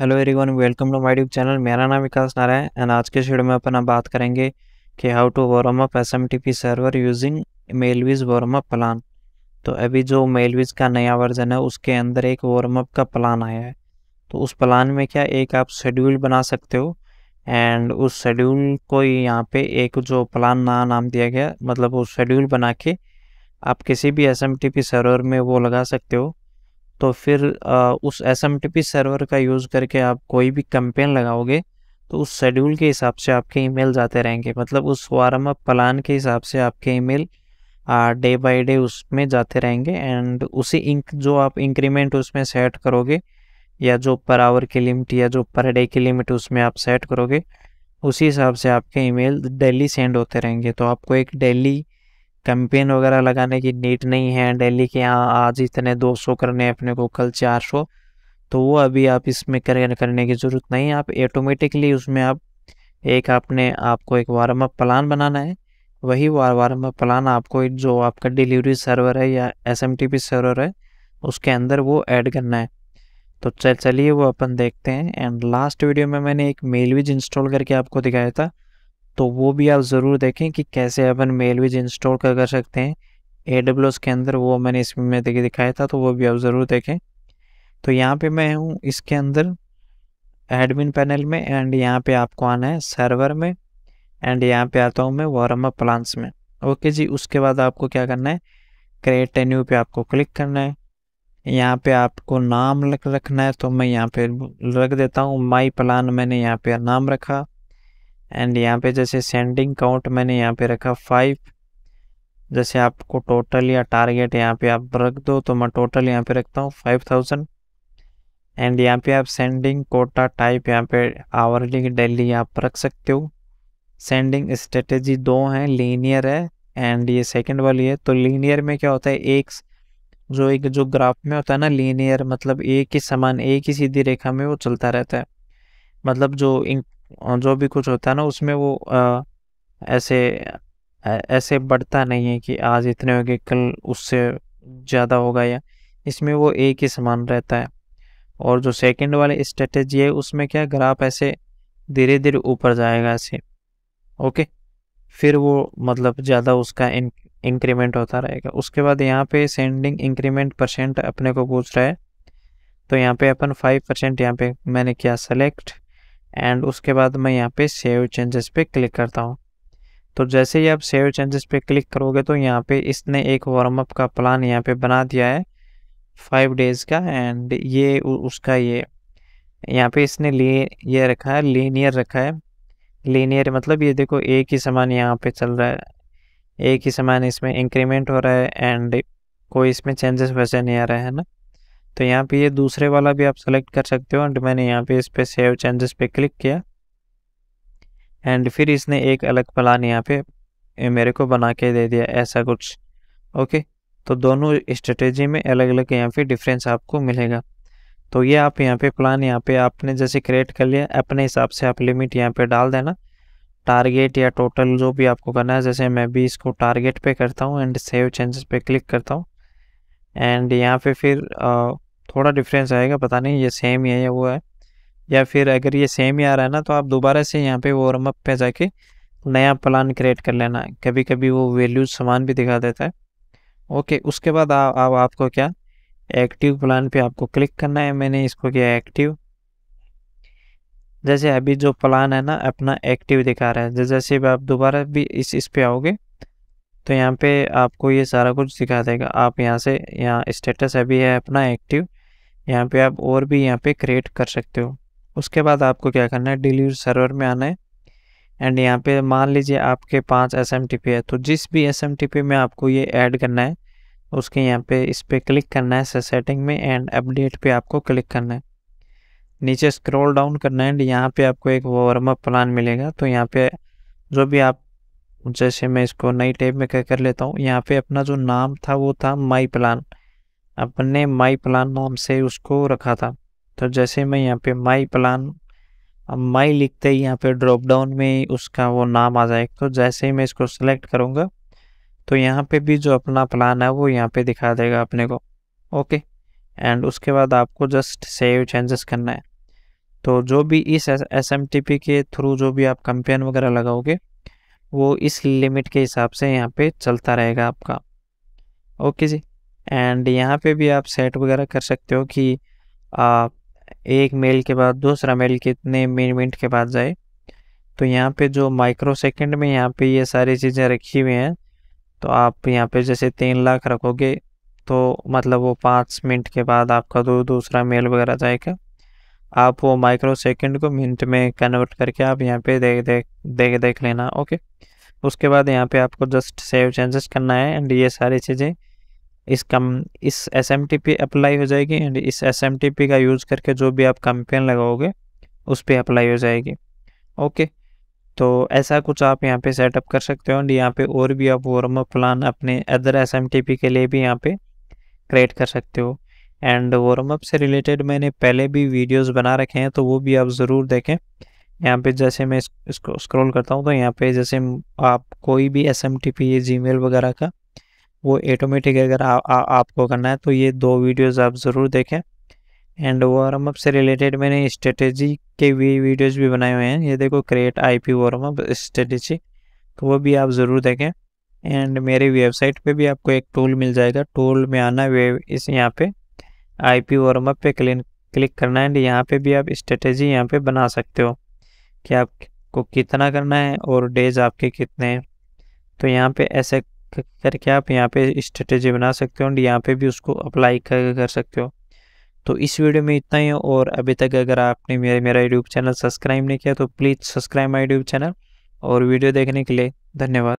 hello everyone welcome to my tube channel मेरा नाम विकास Narayan and आज के वीडियो में अपन बात करेंगे कि how to warm up S server using Mailwizz warm up plan तो अभी जो मेलविज का नया वर्जन है उसके अंदर एक वार्म अप का प्लान आया है तो उस प्लान में क्या एक आप शेड्यूल बना सकते हो एंड उस शेड्यूल को यहाँ पे एक जो प्लान ना नाम दिया गया मतलब वो शेड्यूल बना के आप किसी भी एस सर्वर में वो लगा सकते हो तो फिर उस S M T P server का यूज़ करके आप कोई भी कंपेन लगाओगे तो उस शेड्यूल के हिसाब से आपके ईमेल जाते रहेंगे मतलब उस वार्म प्लान के हिसाब से आपके ईमेल डे बाय डे उसमें जाते रहेंगे एंड उसी इंक जो आप इंक्रीमेंट उसमें सेट करोगे या जो पर आवर की लिमिट या जो पर डे की लिमिट उसमें आप सेट करोगे उसी हिसाब से आपके ईमेल डेली सेंड होते रहेंगे तो आपको एक डेली कैंपेन वगैरह लगाने की नीड नहीं है डेली के यहाँ आज इतने 200 करने अपने को कल 400 तो वो अभी आप इसमें कर करने की ज़रूरत नहीं है आप ऑटोमेटिकली उसमें आप एक आपने आपको एक वार्म अप प्लान बनाना है वही वार वार्म अप प्लान आपको जो आपका डिलीवरी सर्वर है या एस सर्वर है उसके अंदर वो ऐड करना है तो चल चलिए वो अपन देखते हैं एंड लास्ट वीडियो में मैंने एक मेलविज इंस्टॉल करके आपको दिखाया था तो वो भी आप ज़रूर देखें कि कैसे अपन मेलविज इंस्टॉल कर कर सकते हैं ए डब्ल्यू एस के अंदर वो मैंने इसमें में दिखाया था तो वो भी आप ज़रूर देखें तो यहाँ पे मैं हूँ इसके अंदर एडमिन पैनल में एंड यहाँ पे आपको आना है सर्वर में एंड यहाँ पे आता हूँ मैं वारम प्लान्स में ओके जी उसके बाद आपको क्या करना है क्रिएट एन्यू पे आपको क्लिक करना है यहाँ पे आपको नाम रखना है तो मैं यहाँ पे रख देता हूँ माई प्लान मैंने यहाँ पे नाम रखा एंड यहाँ पे जैसे सेंडिंग काउंट मैंने यहाँ पे रखा फाइव जैसे आपको टोटल या टारगेट यहाँ पे आप रख दो तो मैं टोटल यहाँ पे रखता हूँ फाइव थाउजेंड एंड यहाँ पे आप सेंडिंग कोटा टाइप यहाँ पे आवरली डेली आप रख सकते हो सेंडिंग स्ट्रेटेजी दो हैं लीनियर है एंड ये सेकंड वाली है तो लीनियर में क्या होता है एक जो एक जो ग्राफ में होता है ना लीनियर मतलब एक ही समान एक ही सीधी रेखा में वो चलता रहता है मतलब जो जो भी कुछ होता है ना उसमें वो आ, ऐसे ऐसे बढ़ता नहीं है कि आज इतने हो गए कल उससे ज़्यादा होगा या इसमें वो एक ही समान रहता है और जो सेकंड वाली स्ट्रेटेजी है उसमें क्या ग्राफ ऐसे धीरे धीरे ऊपर जाएगा ऐसे ओके फिर वो मतलब ज़्यादा उसका इन, इंक्रीमेंट होता रहेगा उसके बाद यहाँ पे सेंडिंग इंक्रीमेंट परसेंट अपने को पूछ रहा है तो यहाँ पे अपन फाइव परसेंट यहाँ पे मैंने किया सेलेक्ट एंड उसके बाद मैं यहाँ पे सेव चेंजेस पे क्लिक करता हूँ तो जैसे ही आप सेव चेंजेस पे क्लिक करोगे तो यहाँ पे इसने एक वार्म अप का प्लान यहाँ पे बना दिया है फाइव डेज़ का एंड ये उसका ये यहाँ पे इसने ले ये रखा है लीनियर रखा है लीनियर मतलब ये देखो एक ही समान यहाँ पे चल रहा है एक ही समान इसमें इंक्रीमेंट हो रहा है एंड कोई इसमें चेंजेस वैसे नहीं आ रहा है ना तो यहाँ पे ये दूसरे वाला भी आप सेलेक्ट कर सकते हो एंड मैंने यहाँ पे इस पर सेव चेंजेस पे क्लिक किया एंड फिर इसने एक अलग प्लान यहाँ पे मेरे को बना के दे दिया ऐसा कुछ ओके तो दोनों स्ट्रेटेजी में अलग अलग यहाँ पे डिफरेंस आपको मिलेगा तो ये आप यहाँ पे प्लान यहाँ पे आपने जैसे क्रिएट कर लिया अपने हिसाब से आप लिमिट यहाँ पे डाल देना टारगेट या टोटल जो भी आपको करना है जैसे मैं भी इसको टारगेट पे करता हूँ एंड सेव चेंजेस पे क्लिक करता हूँ एंड यहाँ पे फिर आ, थोड़ा डिफरेंस आएगा पता नहीं ये सेम ही है या वो है या फिर अगर ये सेम ही आ रहा है ना तो आप दोबारा से यहाँ पे वार्म अप पे जाके नया प्लान क्रिएट कर लेना है कभी कभी वो वैल्यूज समान भी दिखा देता है ओके उसके बाद आ, आ, आपको क्या एक्टिव प्लान पे आपको क्लिक करना है मैंने इसको किया एक्टिव जैसे अभी जो प्लान है ना अपना एक्टिव दिखा रहा है जैसे भी आप दोबारा भी इस इस पे आओगे तो यहाँ पे आपको ये सारा कुछ दिखा देगा आप यहाँ से यहाँ स्टेटस अभी है अपना एक्टिव यहाँ पे आप और भी यहाँ पे क्रिएट कर सकते हो उसके बाद आपको क्या करना है डिलीवर सर्वर में आना है एंड यहाँ पे मान लीजिए आपके पांच एस एम टी पी है तो जिस भी एस एम टी पी में आपको ये ऐड करना है उसके यहाँ पे इस पर क्लिक करना है सेटिंग में एंड अपडेट पे आपको क्लिक करना है नीचे स्क्रॉल डाउन करना है एंड यहाँ पे आपको एक वार्म अप प्लान मिलेगा तो यहाँ पे जो भी आप जैसे मैं इसको नई टेब में कर लेता हूँ यहाँ पे अपना जो नाम था वो था माई प्लान अपने माई प्लान नाम से उसको रखा था तो जैसे मैं यहाँ पे माई प्लान अब माई लिखते ही यहाँ पे ड्रॉप डाउन में उसका वो नाम आ जाएगा तो जैसे ही मैं इसको सेलेक्ट करूँगा तो यहाँ पे भी जो अपना प्लान है वो यहाँ पे दिखा देगा अपने को ओके एंड उसके बाद आपको जस्ट सेव चेंजेस करना है तो जो भी इस एस एम टी पी के थ्रू जो भी आप कंपेन वगैरह लगाओगे वो इस लिमिट के हिसाब से यहाँ पे चलता रहेगा आपका ओके जी एंड यहाँ पे भी आप सेट वगैरह कर सकते हो कि आ, एक मेल के बाद दूसरा मेल कितने मिनट के बाद जाए तो यहाँ पे जो माइक्रो सेकेंड में यहाँ पे ये सारी चीज़ें रखी हुई हैं तो आप यहाँ पे जैसे तीन लाख रखोगे तो मतलब वो पाँच मिनट के बाद आपका दो दूसरा मेल वगैरह जाएगा आप वो माइक्रो सेकेंड को मिनट में कन्वर्ट करके आप यहाँ पे देख देख देख देख लेना ओके उसके बाद यहाँ पे आपको जस्ट सेव चेंजेस करना है एंड ये सारी चीज़ें इस कम इस S M T P apply हो जाएगी एंड इस एस एम टी पी का यूज़ करके जो भी आप कंपेन लगाओगे उस पर अप्लाई हो जाएगी ओके तो ऐसा कुछ आप यहाँ पे सेटअप कर सकते हो एंड यहाँ पे और भी आप वार्म अप प्लान अपने other S M T P के लिए भी यहाँ पे क्रिएट कर सकते हो एंड वार्म अप से रिलेटेड मैंने पहले भी वीडियोज़ बना रखे हैं तो वो भी आप ज़रूर देखें यहाँ पे जैसे मैं इसको स्क्रॉल करता हूँ तो यहाँ पे जैसे आप कोई भी S M T P Gmail वगैरह का वो ऑटोमेटिक अगर आ, आ, आपको करना है तो ये दो वीडियोस आप ज़रूर देखें एंड वार्म अप से रिलेटेड मैंने स्ट्रेटेजी के भी वीडियोस भी बनाए हुए हैं ये देखो create IP warm up strategy तो वो भी आप ज़रूर देखें एंड मेरी वेबसाइट पे भी आपको एक टूल मिल जाएगा टूल में आना वे इस यहाँ पे आई पी वार्म अप पे क्लिन क्लिक करना है एंड यहाँ पे भी आप स्ट्रेटेजी यहाँ पे बना सकते हो कि आपको कितना करना है और डेज आपके कितने हैं तो यहाँ पे ऐसे करके आप यहाँ पे स्ट्रेटेजी बना सकते हो एंड यहाँ पे भी उसको अप्लाई कर, कर सकते हो तो इस वीडियो में इतना ही और अभी तक अगर आपने मेरे मेरा यूट्यूब चैनल सब्सक्राइब नहीं किया तो please subscribe my YouTube channel और वीडियो देखने के लिए धन्यवाद